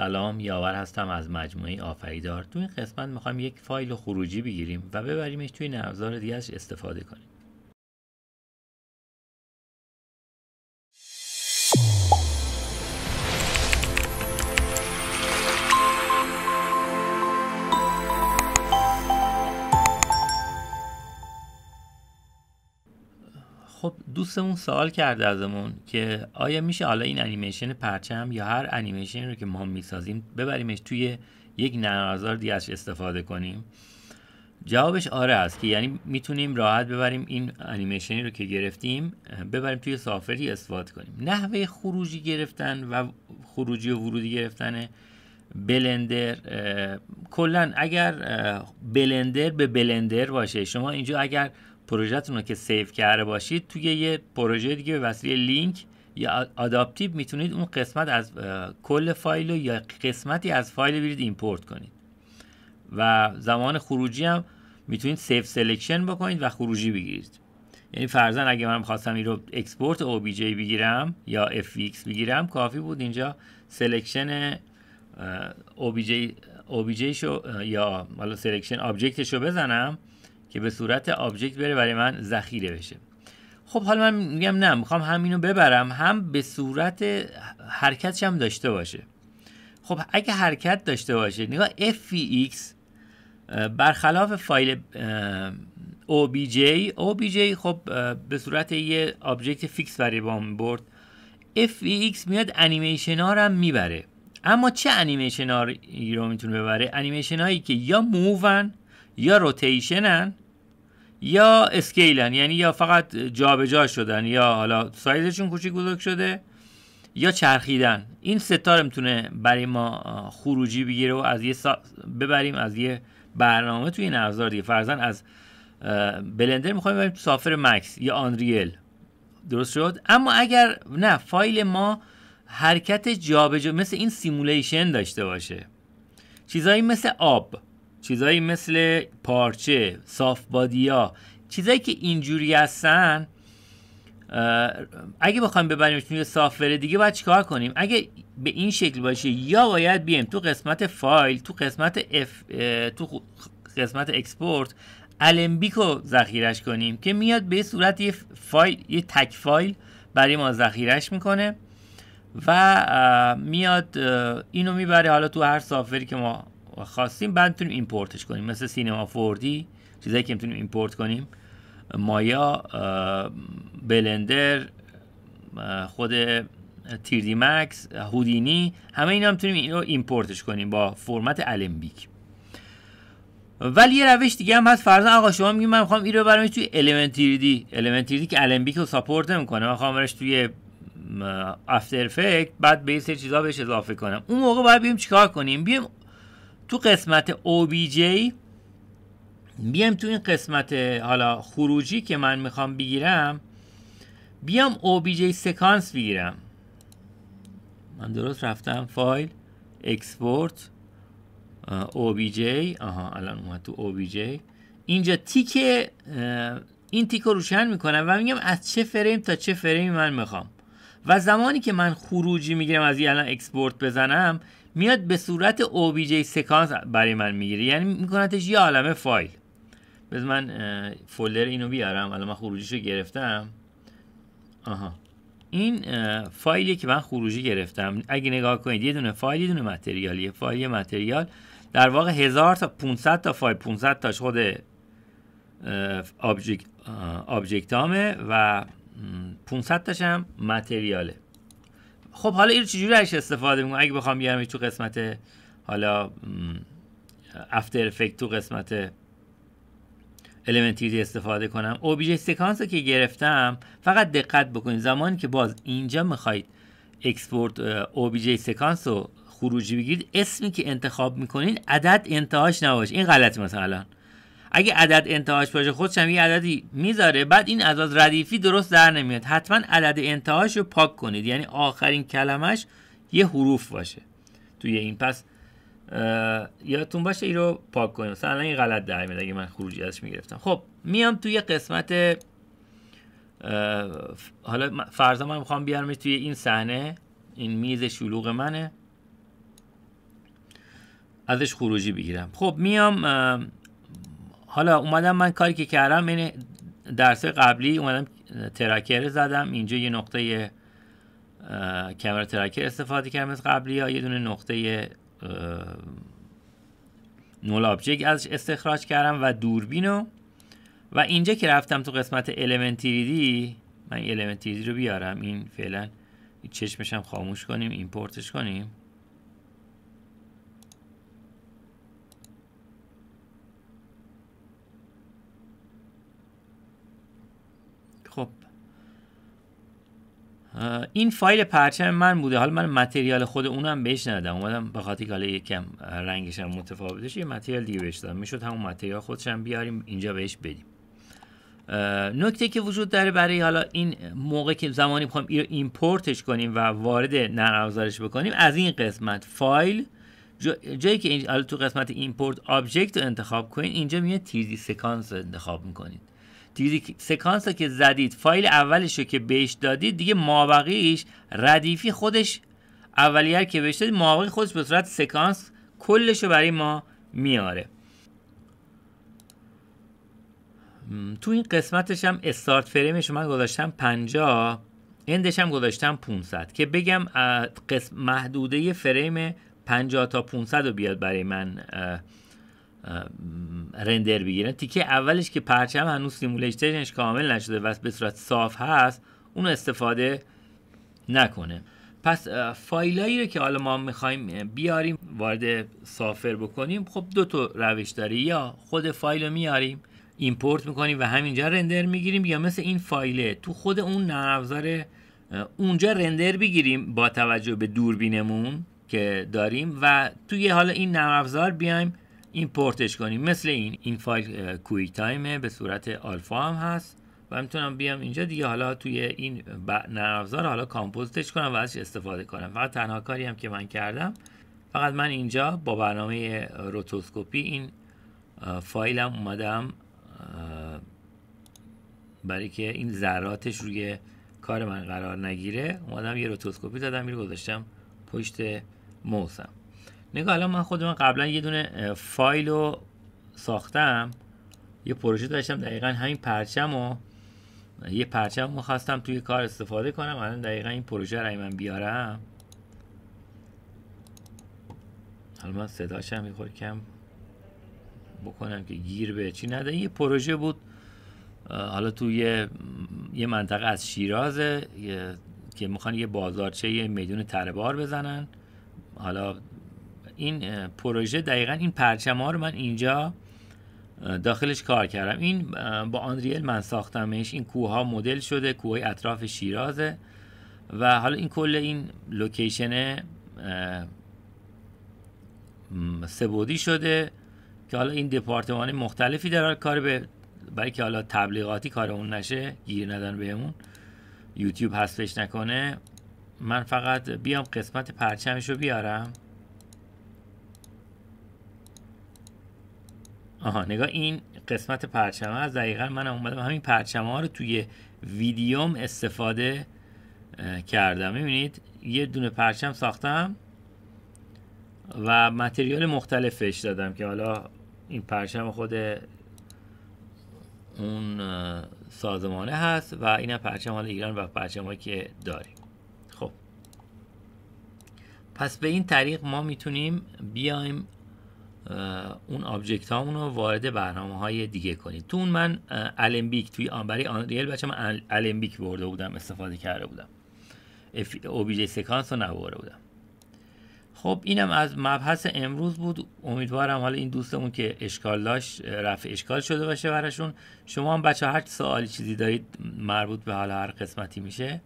سلام یاور هستم از مجموعه آفریدار تو این قسمت میخوایم یک فایل خروجی بگیریم و ببریمش توی نرمافزار دیگهش استفاده کنیم خب دوستمون سوال کرده ازمون که آیا میشه حالا این انیمیشن پرچم یا هر انیمیشن رو که ما میسازیم ببریمش توی یک نرازار دیگه استفاده کنیم جوابش آره است که یعنی میتونیم راحت ببریم این انیمیشنی رو که گرفتیم ببریم توی سافری استفاده کنیم نحوه خروجی گرفتن و خروجی و ورودی گرفتن بلندر کلا اگر بلندر به بلندر باشه شما اینجا اگر پروژهتون رو که سیو کرده باشید توی یه پروژه دیگه به وسیله لینک یا آداپتیو میتونید اون قسمت از کل فایل یا قسمتی از فایل برید ایمپورت کنید و زمان خروجی هم میتونید سیف سلکشن بکنید و خروجی بگیرید یعنی فرزن اگه من خواستم این رو اکسپورت جی بگیرم یا FX بگیرم کافی بود اینجا سلکشن بی شو یا حالا سلکشن آبجکتش رو بزنم که به صورت آبجکت بره برای من ذخیره بشه خب حالا من میگم نه میخوام همینو ببرم هم به صورت حرکتش هم داشته باشه خب اگه حرکت داشته باشه نگاه fvx برخلاف فایل obj obj خب به صورت یه آبجکت فیکس برای بام برد fvx میاد انیمیشن ها رو هم میبره اما چه انیمیشن ها رو میتونه ببره انیمیشن هایی که یا موون یا روتیشنن یا اسکیلن یعنی یا فقط جابجا جا شدن یا حالا سایزشون کوچیک بزرگ شده یا چرخیدن این ستاره میتونه برای ما خروجی بگیره و از یه سا... ببریم از یه برنامه توی این ابزار دیگه فرزن از بلندر میخوایم بریم تو سافر مکس یا آنریل درست شد اما اگر نه فایل ما حرکت جابجا جا مثل این سیمولیشن داشته باشه چیزایی مثل آب چیزایی مثل پارچه صاف بادیا چیزایی که اینجوری هستن اگه بخوایم ببریمش توی سافتور دیگه باید چیکار کنیم اگه به این شکل باشه یا باید بیم تو قسمت فایل تو قسمت اف، تو قسمت اکسپورت المبیک رو ذخیرش کنیم که میاد به صورت یه فایل یه تک فایل برای ما ذخیرش میکنه و میاد اینو میبره حالا تو هر سافتوری که ما خواستیم بعد میتونیم ایمپورتش کنیم مثل سینما فوردی چیزایی که میتونیم ایمپورت کنیم مایا بلندر خود تیردی مکس هودینی همه اینا هم میتونیم این رو ایمپورتش کنیم با فرمت المبیک ولی یه روش دیگه هم هست فرضاً آقا شما میگی من میخوام این رو توی المنتری تیردی که المبیک رو ساپورت نمیکنه من میخوام برش توی افتر بعد به سری چیزا بهش اضافه کنم اون موقع باید بیم چیکار کنیم بیم تو قسمت OBJ بیام تو این قسمت حالا خروجی که من میخوام بگیرم بیام OBJ سکانس بگیرم من درست رفتم فایل اکسپورت OBJ آها الان اومد تو OBJ اینجا تیک این تیک رو روشن میکنم و میگم از چه فریم تا چه فریم من میخوام و زمانی که من خروجی میگیرم از این الان اکسپورت بزنم میاد به صورت OBJ سکانس برای من میگیره یعنی میکنتش یه عالمه فایل بذار من فولدر اینو بیارم الان من خروجیشو گرفتم آها این فایلی که من خروجی گرفتم اگه نگاه کنید یه دونه فایل یه دونه متریال یه فایل یه متریال در واقع هزار تا 500 تا فایل 500 تاش خود آبجکت آبجکت و 500 تاش هم متریاله خب حالا این چجوری ازش استفاده میکنم اگه بخوام بیارم تو قسمت حالا افتر افکت تو قسمت دی استفاده کنم اوبیجه سکانس رو که گرفتم فقط دقت بکنید زمانی که باز اینجا میخواید اکسپورت اوبیجه سکانس رو خروجی بگیرید اسمی که انتخاب میکنید عدد انتهاش نباشه این غلط مثلا اگه عدد انتهاش باشه خودش هم یه عددی میذاره بعد این از ردیفی درست در نمیاد حتما عدد انتهاش رو پاک کنید یعنی آخرین کلمش یه حروف باشه توی این پس یادتون باشه این رو پاک کنید مثلا این غلط در میاد اگه من خروجی ازش میگرفتم خب میام توی قسمت حالا فرضا من میخوام بیارمش توی این صحنه این میز شلوغ منه ازش خروجی بگیرم خب میام حالا اومدم من کاری که کردم اینه درس قبلی اومدم تراکر زدم اینجا یه نقطه کمر تراکر استفاده کردم از قبلی یا یه دونه نقطه نول آبجکت ازش استخراج کردم و دوربینو و اینجا که رفتم تو قسمت 3 دی من 3D رو بیارم این فعلا چشمشم خاموش کنیم ایمپورتش کنیم این فایل پرچم من بوده حالا من متریال خود اونم بهش ندادم اومدم به خاطر حالا یکم رنگش هم متفاوتش یه متریال دیگه بهش دادم میشد همون متریال خودش هم بیاریم اینجا بهش بدیم نکته که وجود داره برای حالا این موقع که زمانی میخوایم این ایمپورتش کنیم و وارد نرم بکنیم از این قسمت فایل جایی که حالا تو قسمت ایمپورت آبجکت رو انتخاب کنید اینجا میاد تیزی سکانس انتخاب میکنید دیگه سکانس رو که زدید فایل اولش رو که بهش دادید دیگه مابقیش ردیفی خودش اولیار که بهش دادید مابقی خودش به صورت سکانس کلش رو برای ما میاره تو این قسمتش هم استارت فریمش من گذاشتم 50 اندش هم گذاشتم 500 که بگم قسم محدوده فریم 50 تا 500 رو بیاد برای من رندر بگیرن تیکه اولش که پرچم هنوز سیمولیشنش کامل نشده و به صورت صاف هست اون استفاده نکنه پس فایلایی رو که حالا ما میخوایم بیاریم وارد سافر بکنیم خب دو تا روش داره یا خود فایل رو میاریم ایمپورت میکنیم و همینجا رندر میگیریم یا مثل این فایله تو خود اون نرم اونجا رندر بگیریم با توجه به دوربینمون که داریم و توی حالا این نرم بیایم ایمپورتش کنیم مثل این این فایل کویک تایمه به صورت آلفا هم هست و میتونم بیام اینجا دیگه حالا توی این نرمزار حالا کامپوزتش کنم و ازش استفاده کنم فقط تنها کاری هم که من کردم فقط من اینجا با برنامه روتوسکوپی این فایلم اومدم برای که این ذراتش روی کار من قرار نگیره اومدم یه روتوسکوپی زدم میره گذاشتم پشت موسم نگاه الان من خود من قبلا یه دونه فایل رو ساختم یه پروژه داشتم دقیقا همین پرچم رو یه پرچم میخواستم توی کار استفاده کنم الان دقیقا این پروژه رو من بیارم حالا من صداشم میخور کم بکنم که گیر به چی نده یه پروژه بود حالا توی یه منطقه از شیرازه که میخوان یه بازارچه یه میدون تربار بزنن حالا این پروژه دقیقا این پرچم ها رو من اینجا داخلش کار کردم این با آنریل من ساختمش این کوه ها مدل شده کوه اطراف شیرازه و حالا این کل این لوکیشن سبودی شده که حالا این دپارتمان مختلفی در کار به برای که حالا تبلیغاتی کار اون نشه گیر ندن بهمون یوتیوب هستش نکنه من فقط بیام قسمت پرچمش رو بیارم آها نگاه این قسمت پرچمه از دقیقا من اومدم همین پرچمه ها رو توی ویدیوم استفاده کردم میبینید یه دونه پرچم ساختم و متریال مختلفش دادم که حالا این پرچم خود اون سازمانه هست و این پرچم حالا ایران و پرچم که داریم خب پس به این طریق ما میتونیم بیایم اون آبجکت هامون رو وارد برنامه های دیگه کنید تو اون من المبیک توی برای آنریل بچه من المبیک برده بودم استفاده کرده بودم اوبیجه سکانس رو نبرده بودم خب اینم از مبحث امروز بود امیدوارم حالا این دوستمون که اشکال داشت رفع اشکال شده باشه براشون شما هم بچه هر سوالی چیزی دارید مربوط به حالا هر قسمتی میشه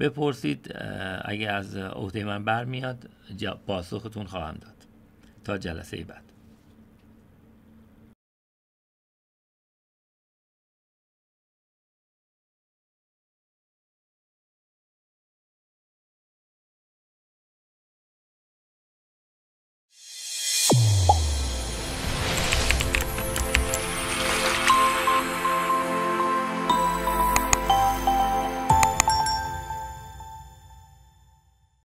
بپرسید اگه از عهده من برمیاد پاسختون خواهم داد تا جلسه بعد